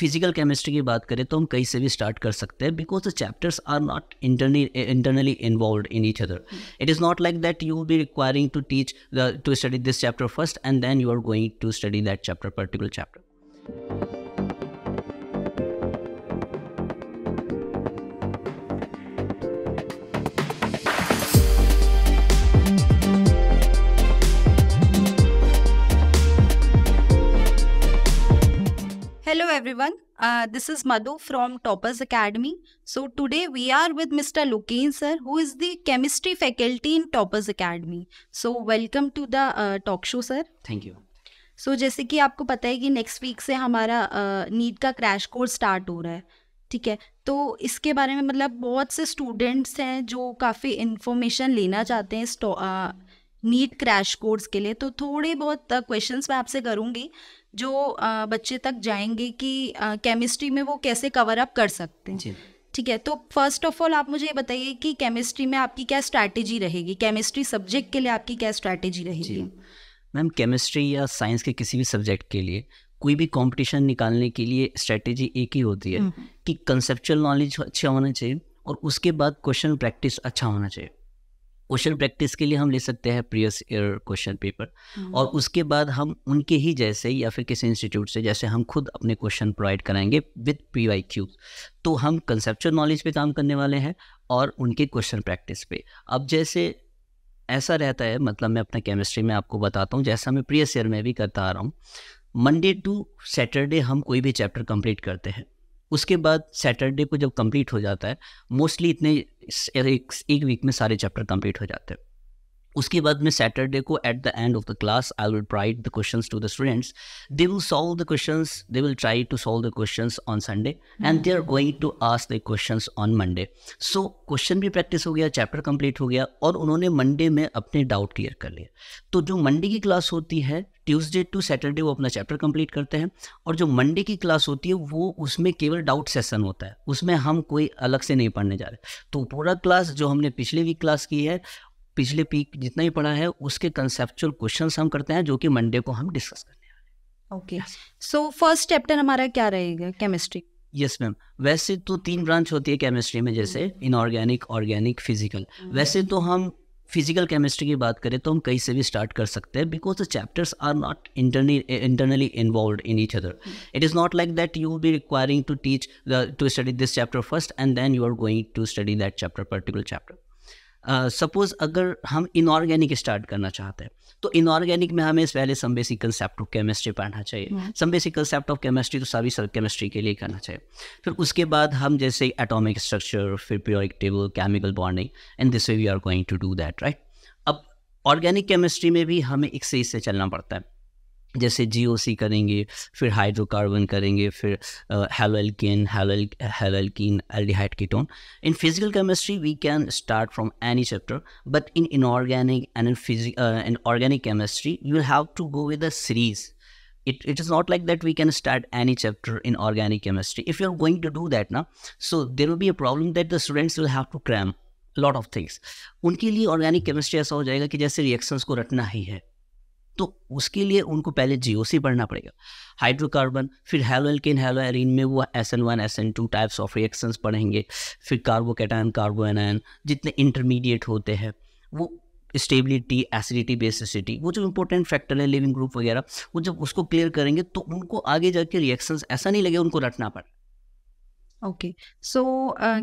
Physical chemistry की बात करें तो हम कहीं से भी स्टार्ट कर सकते हैं because the chapters are not internally internally involve in each other it is not like that you be requiring to teach to study this chapter first and then you are going to study that chapter particular chapter Hello everyone, uh, this is Madhu from Toppers Academy. So today we are with Mr. Lukin sir who is the chemistry faculty in Toppers Academy. So welcome to the uh, talk show sir. Thank you. So so, जैसे कि आपको पता है कि next week से हमारा NEET uh, का crash course start हो रहा है ठीक है तो इसके बारे में मतलब बहुत से स्टूडेंट्स हैं जो काफ़ी इन्फॉर्मेशन लेना चाहते हैं नीट क्रैश कोर्स के लिए तो थोड़े बहुत क्वेश्चंस मैं आपसे करूँगी जो बच्चे तक जाएंगे कि केमिस्ट्री में वो कैसे कवर अप कर सकते हैं ठीक है तो फर्स्ट ऑफ ऑल आप मुझे ये बताइए कि केमिस्ट्री में आपकी क्या स्ट्रैटेजी रहेगी केमिस्ट्री सब्जेक्ट के लिए आपकी क्या स्ट्रैटेजी रहेगी मैम केमिस्ट्री या साइंस के किसी भी सब्जेक्ट के लिए कोई भी कंपटीशन निकालने के लिए स्ट्रैटेजी एक ही होती है हम्म। कि कंसेप्चुअल नॉलेज अच्छा होना चाहिए और उसके बाद क्वेश्चन प्रैक्टिस अच्छा होना चाहिए क्वेश्चन प्रैक्टिस के लिए हम ले सकते हैं previous year question paper hmm. और उसके बाद हम उनके ही जैसे या फिर किसी इंस्टीट्यूट से जैसे हम खुद अपने क्वेश्चन प्रोवाइड कराएंगे विद पी वाई क्यू तो हम कंसेप्चुअल नॉलेज पे काम करने वाले हैं और उनके क्वेश्चन प्रैक्टिस पे अब जैसे ऐसा रहता है मतलब मैं अपना केमिस्ट्री में आपको बताता हूँ जैसा मैं प्रीवियस ईयर में भी करता आ रहा हूँ मंडे टू सैटरडे हम कोई भी चैप्टर कंप्लीट करते हैं उसके बाद सैटरडे को जब कंप्लीट हो जाता है मोस्टली इतने एक, वीक में सारे चैप्टर कंप्लीट हो जाते हैं उसके बाद में सैटरडे को at the end of the class I will provide the questions to the students they will solve the questions they will try to solve the questions on Sunday and they are going to ask the questions on Monday so question भी practice हो गया chapter complete हो गया और उन्होंने Monday में अपने doubt clear कर लिए तो जो मंडे की क्लास होती है ट्यूसडे टू सैटरडे वो अपना चैप्टर कंप्लीट करते हैं और जो मंडे की क्लास होती है वो उसमें केवल डाउट सेशन होता है उसमें हम कोई अलग से नहीं पढ़ने जा रहे तो पूरा क्लास जो हमने पिछले वीक क्लास की है पिछले पीक जितना ही पढ़ा है उसके कंसेप्चुअल क्वेश्चंस हम करते हैं जो कि मंडे को हम डिस्कस करने वाले हैं ओके सो फर्स्ट चैप्टर हमारा क्या रहेगा केमिस्ट्री यस मैम वैसे तो तीन ब्रांच होती है केमिस्ट्री में जैसे इनऑर्गेनिक ऑर्गेनिक फिजिकल वैसे तो हम फिजिकल केमिस्ट्री की बात करें तो हम कहीं से भी स्टार्ट कर सकते हैं because the chapters are not internally involve in each other it is not like that you be requiring to teach to study this chapter first and then you are going to study that chapter particular chapter suppose uh, अगर हम inorganic start करना चाहते हैं तो inorganic में हमें पहले some basic concept of chemistry पढ़ना चाहिए some basic concept of chemistry तो सभी सब केमिस्ट्री के लिए करना चाहिए फिर उसके बाद हम जैसे एटॉमिक स्ट्रक्चर फिर periodic table chemical bonding and this way we are going to do that right अब ऑर्गेनिक केमिस्ट्री में भी हमें एक से इससे चलना पड़ता है जैसे जीओसी करेंगे फिर हाइड्रोकार्बन करेंगे फिर haloalkane haloalkane aldehyde ketone in physical chemistry we can start from any chapter but in inorganic and in physic and organic chemistry you will have to go with a series it is not like that we can start any chapter in organic chemistry if you are going to do that ना so there will be a problem that the students will have to cram lot of things उनके लिए organic chemistry ऐसा हो जाएगा कि जैसे reactions को रटना ही है तो उसके लिए उनको पहले जीओसी पढ़ना पड़ेगा हाइड्रोकार्बन फिर हेलो एल्किन हेलो एरिन में वो S N one S N two types of reactions पढ़ेंगे फिर कार्बोकेटाइन कार्बो एनायन जितने इंटरमीडिएट होते हैं वो स्टेबिलिटी एसिडिटी बेसिसिटी वो जो इंपॉर्टेंट फैक्टर है लिविंग ग्रुप वगैरह वो जब उसको क्लियर करेंगे तो उनको आगे जाके रिएक्शंस ऐसा नहीं लगे उनको रटना पड़े ओके सो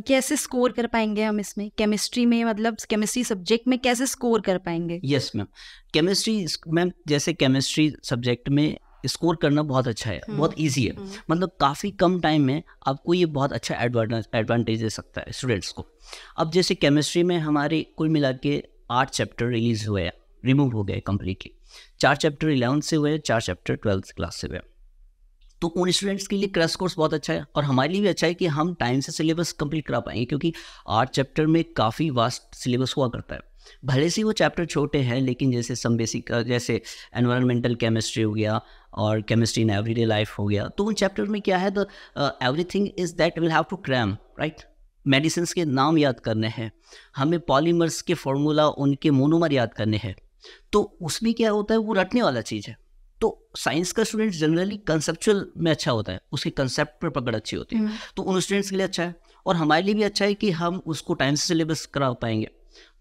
कैसे स्कोर कर पाएंगे हम इसमें केमिस्ट्री में मतलब केमिस्ट्री सब्जेक्ट में कैसे स्कोर कर पाएंगे यस मैम केमिस्ट्री मैम जैसे केमिस्ट्री सब्जेक्ट में स्कोर करना बहुत अच्छा है हम्म, बहुत इजी है हम्म। मतलब काफ़ी कम टाइम में आपको ये बहुत अच्छा एडवांटेज दे सकता है स्टूडेंट्स को अब जैसे केमिस्ट्री में हमारे कुल मिला के आठ चैप्टर रिलीज हुए हैं रिमूव हो गए कम्प्लीटली चार चैप्टर इलेवंथ से हुए चार चैप्टर ट्वेल्थ क्लास से हुए तो उन स्टूडेंट्स के लिए क्रश कोर्स बहुत अच्छा है और हमारे लिए भी अच्छा है कि हम टाइम से सिलेबस कंप्लीट करा पाएंगे क्योंकि आठ चैप्टर में काफ़ी वास्ट सिलेबस हुआ करता है भले से वो चैप्टर छोटे हैं लेकिन जैसे सम बेसिक जैसे एनवायरमेंटल केमिस्ट्री हो गया और केमिस्ट्री इन एवरीडे लाइफ हो गया तो उन चैप्टर में क्या है the everything is that will have to cram right medicine के नाम याद करने हैं हमें पॉलीमर्स के फॉर्मूला उनके मोनोमर याद करने हैं तो उसमें क्या होता है वो रटने वाला चीज़ है तो साइंस का स्टूडेंट जनरली कंसेप्चुअल में अच्छा होता है उसके कंसेप्ट में पकड़ अच्छी होती है हम्म। तो उन स्टूडेंट्स के लिए अच्छा है और हमारे लिए भी अच्छा है कि हम उसको टाइम से सिलेबस करा पाएंगे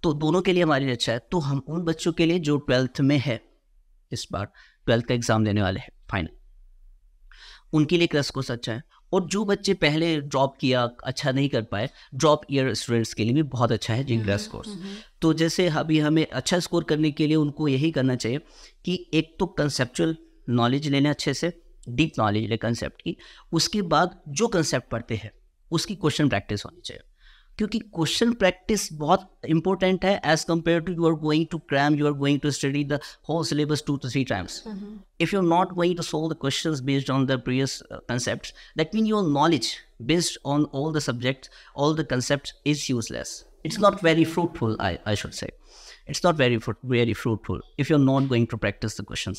तो दोनों के लिए हमारे लिए अच्छा है तो हम उन बच्चों के लिए जो ट्वेल्थ में है इस बार ट्वेल्थ का एग्ज़ाम देने वाले हैं फाइनल उनके लिए क्रस कोर्स अच्छा है और जो बच्चे पहले ड्रॉप किया अच्छा नहीं कर पाए ड्रॉप ईयर स्टूडेंट्स के लिए भी बहुत अच्छा है जिंगला स्कोर्स हम्म, हम्म, हम्म। तो जैसे अभी हमें अच्छा स्कोर करने के लिए उनको यही करना चाहिए कि एक तो कंसेप्चुअल नॉलेज लेना अच्छे से डीप नॉलेज ले कंसेप्ट की उसके बाद जो कंसेप्ट पढ़ते हैं उसकी क्वेश्चन प्रैक्टिस होनी चाहिए क्योंकि क्वेश्चन प्रैक्टिस बहुत इंपॉर्टेंट है as compare to you are going to cram you are going to study the whole syllabus two to three times if you are not going to solve the question based on the previous concept that mean your knowledge based on all the subject all the concept is useless it's not very fruitful I I should say it's not very very fruitful if you are not going to practice the question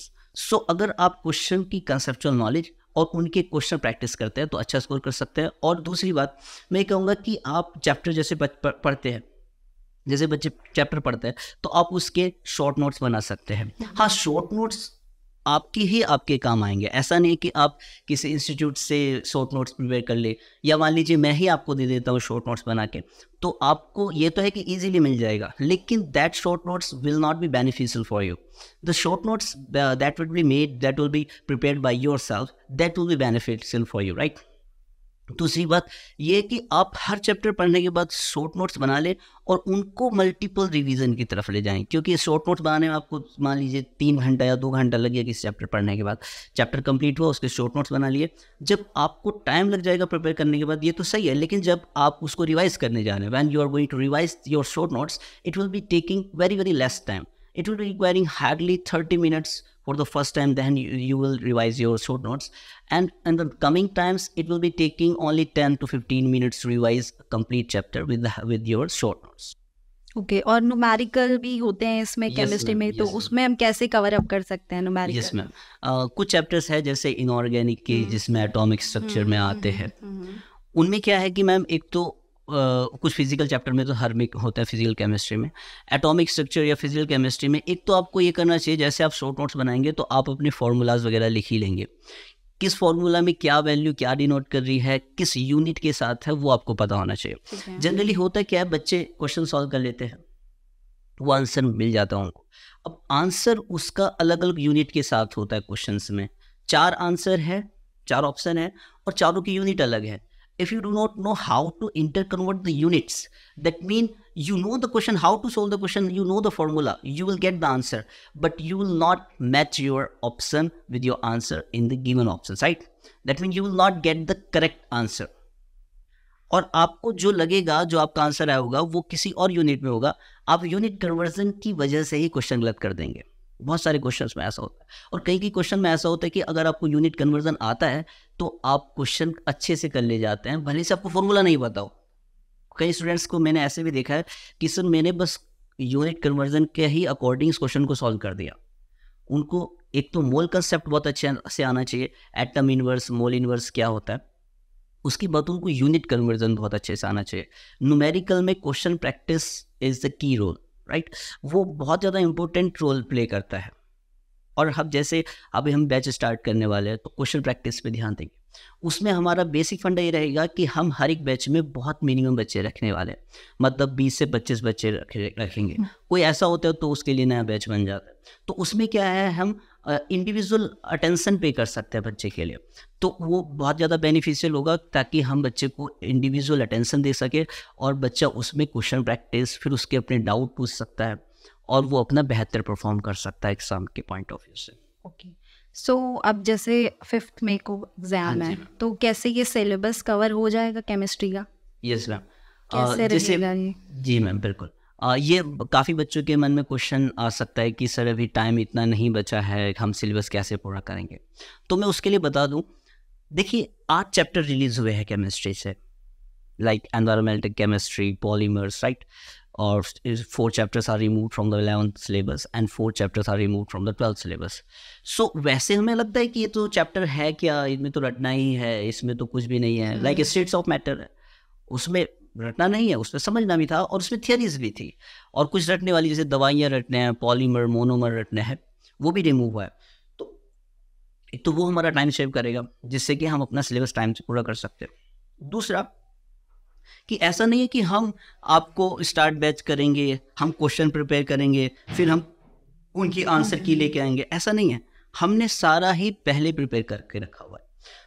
so अगर आप question की conceptual knowledge और उनके question practice करते हैं तो अच्छा score कर सकते हैं और दूसरी बात मैं कहूँगा कि आप चैप्टर जैसे पढ़ते हैं जैसे बच्चे चैप्टर पढ़ते हैं तो आप उसके शॉर्ट नोट्स बना सकते हैं हाँ शॉर्ट नोट्स आपके ही आपके काम आएंगे ऐसा नहीं कि आप किसी इंस्टीट्यूट से शॉर्ट नोट्स प्रिपेयर कर ले या मान लीजिए मैं ही आपको दे देता हूँ शॉर्ट नोट्स बना के तो आपको ये तो है कि ईजिली मिल जाएगा लेकिन that short notes will not be beneficial for you the short notes that will be made that will be prepare by yourself that will be beneficial for you right दूसरी बात यह कि आप हर chapter पढ़ने के बाद short notes बना लें और उनको मल्टीपल रिवीजन की तरफ ले जाएं क्योंकि शॉर्ट नोट्स बनाने में आपको मान लीजिए तीन घंटा या दो घंटा लग गया किस चैप्टर पढ़ने के बाद चैप्टर कंप्लीट हुआ उसके शॉर्ट नोट्स बना लिए जब आपको टाइम लग जाएगा प्रिपेयर करने के बाद ये तो सही है लेकिन जब आप उसको रिवाइज करने जा रहे हैं when you are going to revise your short notes it will be taking very very less time it will be requiring hardly 30 minutes for the first time then you, you will revise your short notes and in the coming times it will be taking only 10 to 15 minutes to revise a complete chapter with the, with your short notes okay okay, और numerical भी होते हैं इसमें chemistry yes, में yes, तो yes, उसमें हम कैसे कवर अप कर सकते हैं नुमेरिकल यस मैम कुछ चैप्टर्स है जैसे इनऑर्गेनिक के जिसमें एटॉमिक स्ट्रक्चर में आते हैं उनमें क्या है कि मैम एक तो Uh, कुछ फिजिकल चैप्टर में तो हर में होता है फिजिकल केमिस्ट्री में एटॉमिक स्ट्रक्चर या फिजिकल केमिस्ट्री में एक तो आपको ये करना चाहिए जैसे आप शॉर्ट नोट्स बनाएंगे तो आप अपने फार्मूलाज वगैरह लिख ही लेंगे किस फॉर्मूला में क्या वैल्यू क्या डिनोट कर रही है किस यूनिट के साथ है वो आपको पता होना चाहिए जनरली होता क्या है बच्चे क्वेश्चन सॉल्व कर लेते हैं वो आंसर मिल जाता है उनको अब आंसर उसका अलग अलग यूनिट के साथ होता है क्वेश्चन में चार आंसर है चार ऑप्शन है और चारों की यूनिट अलग है if you do not know how to interconvert the units that mean you know the question how to solve the question you know the formula you will get the answer but you will not match your option with your answer in the given options right that means you will not get the correct answer और आपको जो लगेगा जो आपका answer आया होगा वो किसी और यूनिट में होगा आप यूनिट कन्वर्जन की वजह से ही क्वेश्चन गलत कर देंगे बहुत सारे क्वेश्चंस में ऐसा होता है और कई कई क्वेश्चन में ऐसा होता है कि अगर आपको यूनिट कन्वर्जन आता है तो आप क्वेश्चन अच्छे से कर ले जाते हैं भले से आपको फॉर्मूला नहीं पता हो कई स्टूडेंट्स को मैंने ऐसे भी देखा है कि सर मैंने बस यूनिट कन्वर्जन के ही अकॉर्डिंग इस क्वेश्चन को सॉल्व कर दिया उनको एक तो मोल कंसेप्ट बहुत अच्छे से आना चाहिए एटम इनवर्स मोल इनवर्स क्या होता है उसके बाद उनको यूनिट कन्वर्जन बहुत अच्छे से आना चाहिए न्यूमेरिकल में question practice is the key role right वो बहुत ज़्यादा इंपॉर्टेंट रोल प्ले करता है और हम जैसे अभी हम बैच स्टार्ट करने वाले हैं तो क्वेश्चन प्रैक्टिस पे ध्यान देंगे उसमें हमारा बेसिक फंडा ये रहेगा कि हम हर एक बैच में बहुत मिनिमम बच्चे रखने वाले हैं मतलब 20 से 25 बच्चे रखेंगे हम्म। कोई ऐसा होता है तो उसके लिए नया बैच बन जाता है तो उसमें क्या है हम इंडिविजुअल अटेंशन पे कर सकते हैं बच्चे के लिए तो वो बहुत ज़्यादा बेनिफिशियल होगा ताकि हम बच्चे को इंडिविजुअल अटेंशन दे सके और बच्चा उसमें क्वेश्चन प्रैक्टिस फिर उसके अपने डाउट पूछ सकता है और वो अपना बेहतर परफॉर्म कर सकता है एग्ज़ाम के पॉइंट ऑफ व्यू से ओके सो अब जैसे फिफ्थ मे को एग्ज़ाम हाँ है तो कैसे ये सिलेबस कवर हो जाएगा केमिस्ट्री का यस मैम जैसे जी मैम बिल्कुल आ, ये काफ़ी बच्चों के मन में क्वेश्चन आ सकता है कि सर अभी टाइम इतना नहीं बचा है हम सिलेबस कैसे पूरा करेंगे तो मैं उसके लिए बता दूं देखिए आठ चैप्टर रिलीज़ हुए हैं केमिस्ट्री से like environmental chemistry polymers right or four chapters are removed from the 11th syllabus and four chapters are removed from the 12th syllabus so वैसे हमें लगता है कि ये तो चैप्टर है क्या इसमें तो रटना ही है इसमें तो कुछ भी नहीं है लाइक स्टेट्स ऑफ मैटर उसमें रटना नहीं है उसमें समझना भी था और उसमें थियरीज भी थी और कुछ रटने वाली जैसे दवाइयाँ रटने हैं पॉलीमर मोनोमर रटने हैं वो भी रिमूव हुआ है तो एक तो वो हमारा टाइम सेव करेगा जिससे कि हम अपना सिलेबस टाइम से पूरा कर सकते हैं दूसरा कि ऐसा नहीं है कि हम आपको स्टार्ट बैच करेंगे हम क्वेश्चन प्रिपेयर करेंगे फिर हम उनकी आंसर की लेके आएंगे ऐसा नहीं है हमने सारा ही पहले प्रिपेयर करके रखा हुआ है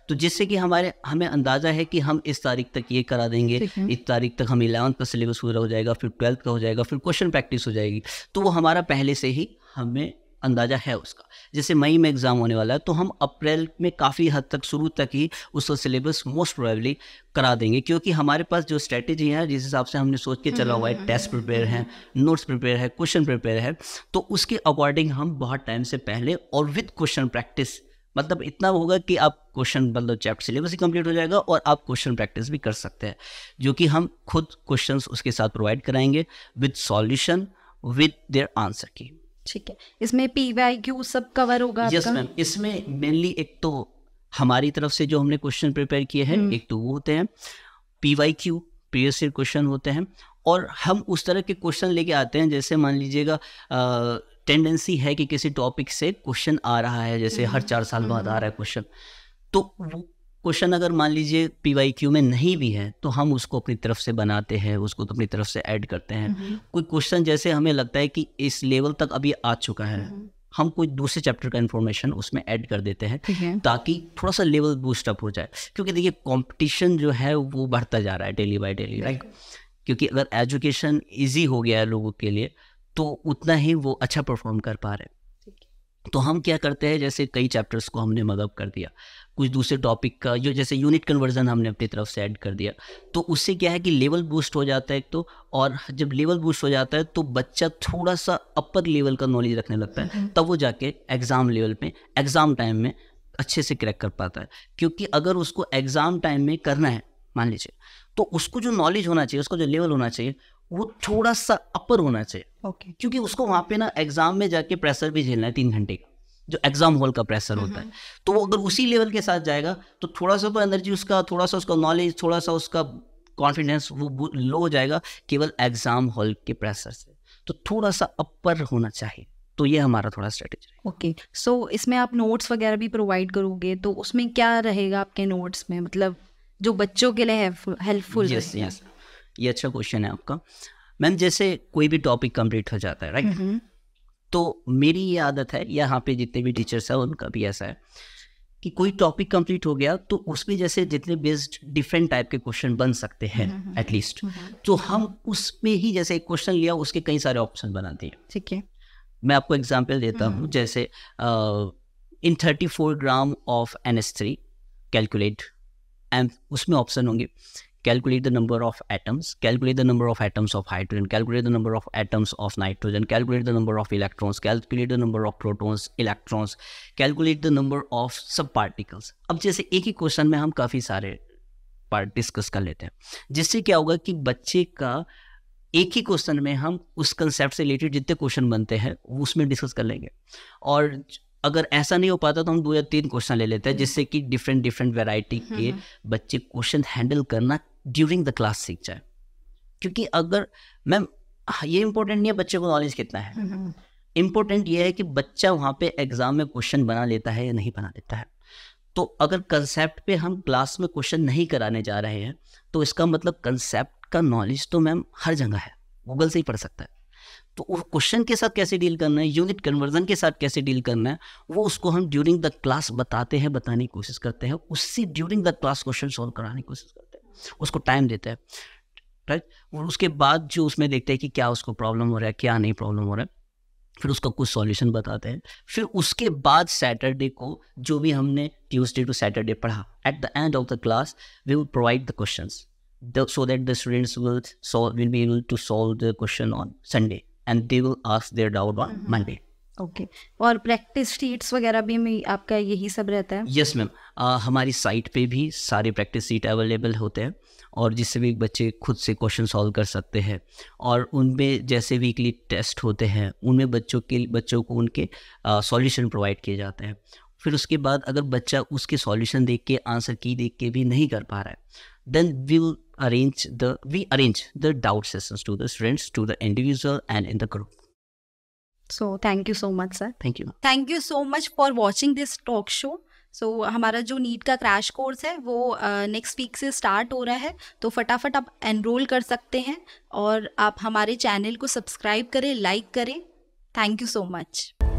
तो जिससे कि हमारे हमें अंदाजा है कि हम इस तारीख तक ये करा देंगे इस तारीख तक हम इलेवंथ का सिलेबस पूरा हो जाएगा फिर ट्वेल्थ का हो जाएगा फिर क्वेश्चन प्रैक्टिस हो जाएगी तो वो हमारा पहले से ही हमें अंदाज़ा है उसका जैसे मई में एग्ज़ाम होने वाला है तो हम अप्रैल में काफ़ी हद तक शुरू तक ही उसका सिलेबस मोस्ट प्रोबेबली करा देंगे क्योंकि हमारे पास जो स्ट्रेटेजी है जिस हिसाब से हमने सोच के चला हुआ है टेस्ट हम्म, प्रिपेयर हम्म, है नोट्स हम्म, प्रिपेयर है क्वेश्चन प्रिपेयर है तो उसके अकॉर्डिंग हम बहुत टाइम से पहले और विद क्वेश्चन प्रैक्टिस मतलब इतना होगा कि आप क्वेश्चन मतलब चैप्टर सिलेबस ही कंप्लीट हो जाएगा और आप क्वेश्चन प्रैक्टिस भी कर सकते हैं जो कि हम खुद क्वेश्चंस उसके साथ प्रोवाइड कराएंगे with solution with their answer की ठीक है इसमें पी वाई क्यू सब कवर होगा यस मैम इसमें मेनली एक तो हमारी तरफ से जो हमने क्वेश्चन प्रिपेयर किए हैं हम्म। एक तो वो होते हैं P Y Q previous year question होते हैं और हम उस तरह के क्वेश्चन लेके आते हैं जैसे मान लीजिएगा टेंडेंसी है कि किसी टॉपिक से क्वेश्चन आ रहा है जैसे हर हम्म। चार साल बाद आ हम्म। रहा है क्वेश्चन तो क्वेश्चन अगर मान लीजिए पी क्यू में नहीं भी है तो हम उसको अपनी तरफ से बनाते हैं उसको तो अपनी तरफ से ऐड करते हैं कोई क्वेश्चन जैसे हमें लगता है कि इस लेवल तक अभी आ चुका है हम कोई दूसरे चैप्टर का इन्फॉर्मेशन उसमें ऐड कर देते हैं है। ताकि थोड़ा सा लेवल बूस्ट अप हो जाए क्योंकि देखिए कंपटीशन जो है वो बढ़ता जा रहा है डेली बाय डेली राइट क्योंकि अगर एजुकेशन इजी हो गया है लोगों के लिए तो उतना ही वो अच्छा परफॉर्म कर पा रहे हैं तो हम क्या करते हैं जैसे कई चैप्टर्स को हमने मदअप कर दिया कुछ दूसरे टॉपिक का जो जैसे यूनिट कन्वर्जन हमने अपनी तरफ से ऐड कर दिया तो उससे क्या है कि लेवल बूस्ट हो जाता है एक तो और जब लेवल बूस्ट हो जाता है तो बच्चा थोड़ा सा अपर लेवल का नॉलेज रखने लगता है हम्म। तब वो जाके एग्ज़ाम लेवल पर एग्ज़ाम टाइम में अच्छे से क्रैक कर पाता है क्योंकि अगर उसको एग्ज़ाम टाइम में करना है मान लीजिए तो उसको जो नॉलेज होना चाहिए उसका जो लेवल होना चाहिए वो थोड़ा सा अपर होना चाहिए okay. क्योंकि उसको वहाँ पे ना एग्ज़ाम में जाके प्रेशर भी झेलना है तीन घंटे का जो एग्जाम हॉल का प्रेशर होता है तो वो अगर उसी लेवल के साथ जाएगा तो थोड़ा सा तो एनर्जी उसका थोड़ा सा उसका नॉलेज थोड़ा सा उसका कॉन्फिडेंस वो लो हो जाएगा केवल एग्जाम हॉल के प्रेशर से तो थोड़ा सा अपर होना चाहिए तो ये हमारा थोड़ा स्ट्रेटेजी ओके सो इसमें आप नोट्स वगैरह भी प्रोवाइड करोगे तो उसमें क्या रहेगा आपके नोट्स में मतलब जो बच्चों के लिए हेल्पफुल यस यस ये अच्छा क्वेश्चन है आपका मैम जैसे कोई भी टॉपिक कंप्लीट हो जाता है राइट तो मेरी ये आदत है यहाँ पे जितने भी टीचर्स हैं उनका भी ऐसा है कि कोई टॉपिक कंप्लीट हो गया तो उसमें जैसे जितने बेस्ड डिफरेंट टाइप के क्वेश्चन बन सकते हैं एटलीस्ट हम्म, हम्म, हम्म, तो हम उसमें ही जैसे एक क्वेश्चन लिया उसके कई सारे ऑप्शन बनाते हैं ठीक है मैं आपको एग्जाम्पल देता हूँ जैसे in thirty four gram of N S three calculate M उसमें ऑप्शन होंगे calculate the number of atoms, calculate the number of atoms of hydrogen, calculate the number of atoms of nitrogen, calculate the number of electrons, calculate the number of protons, electrons, calculate the number of subparticles. अब जैसे एक ही question में हम काफ़ी सारे part discuss कर लेते हैं जिससे क्या होगा कि बच्चे का एक ही क्वेश्चन में हम उस कंसेप्ट से रिलेटेड जितने क्वेश्चन बनते हैं उसमें डिस्कस कर लेंगे और अगर ऐसा नहीं हो पाता तो हम दो या तीन क्वेश्चन ले लेते हैं जिससे कि डिफरेंट डिफरेंट वैरायटी के बच्चे क्वेश्चन हैंडल करना ड्यूरिंग द क्लास सीख जाए क्योंकि अगर मैम हाँ, ये इम्पोर्टेंट नहीं है बच्चे को नॉलेज कितना है इम्पोर्टेंट हम्म, हम्म। ये है कि बच्चा वहाँ पे एग्ज़ाम में क्वेश्चन बना लेता है या नहीं बना लेता है तो अगर कंसेप्ट पे हम क्लास में क्वेश्चन नहीं कराने जा रहे हैं तो इसका मतलब कंसेप्ट का नॉलेज तो मैम हर जगह है गूगल से ही पढ़ सकता है तो वो क्वेश्चन के साथ कैसे डील करना है यूनिट कन्वर्जन के साथ कैसे डील करना है वो उसको हम ड्यूरिंग द क्लास बताते हैं बताने की कोशिश करते हैं उससे during the class question solve कराने की कोशिश करते हैं उसको टाइम देता है राइट और उसके बाद जो उसमें देखते हैं कि क्या उसको प्रॉब्लम हो रहा है क्या नहीं प्रॉब्लम हो रहा है फिर उसका कुछ सॉल्यूशन बताते हैं फिर उसके बाद सैटरडे को जो भी हमने ट्यूसडे टू सैटरडे पढ़ा at the end of the class we would provide the question so that the students will will be able to solve the question on Sunday and they will ask their doubt on Monday okay okay. और practice sheets वगैरह भी में आपका यही सब रहता है yes yes, ma'am हमारी साइट पे भी सारे प्रैक्टिस शीट अवेलेबल होते हैं और जिससे भी बच्चे खुद से क्वेश्चन सॉल्व कर सकते हैं और उनमें जैसे वीकली टेस्ट होते हैं उनमें बच्चों के बच्चों को उनके सॉल्यूशन प्रोवाइड किए जाते हैं फिर उसके बाद अगर बच्चा उसके सॉल्यूशन देख के आंसर की देख के भी नहीं कर पा रहा है then we arrange the we arrange the doubt sessions to the students to the individual and in the group so thank you so much sir thank you thank you so much for watching this talk show so so, हमारा जो NEET का crash course है वो next uh, week से start हो रहा है तो फटाफट आप एनरोल कर सकते हैं और आप हमारे चैनल को सब्सक्राइब करें लाइक करें थैंक यू सो मच